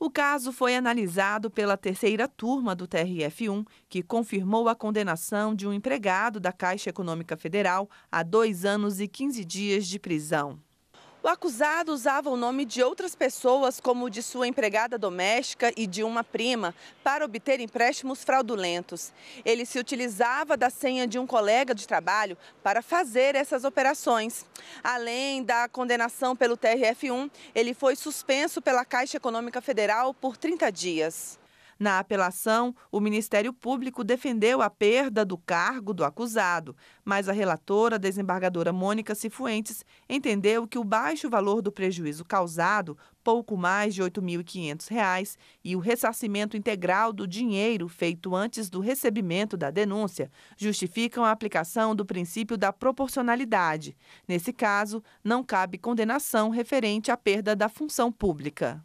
O caso foi analisado pela terceira turma do TRF1, que confirmou a condenação de um empregado da Caixa Econômica Federal a dois anos e 15 dias de prisão. O acusado usava o nome de outras pessoas, como de sua empregada doméstica e de uma prima, para obter empréstimos fraudulentos. Ele se utilizava da senha de um colega de trabalho para fazer essas operações. Além da condenação pelo TRF1, ele foi suspenso pela Caixa Econômica Federal por 30 dias. Na apelação, o Ministério Público defendeu a perda do cargo do acusado, mas a relatora, a desembargadora Mônica Cifuentes, entendeu que o baixo valor do prejuízo causado, pouco mais de R$ 8.500, e o ressarcimento integral do dinheiro feito antes do recebimento da denúncia justificam a aplicação do princípio da proporcionalidade. Nesse caso, não cabe condenação referente à perda da função pública.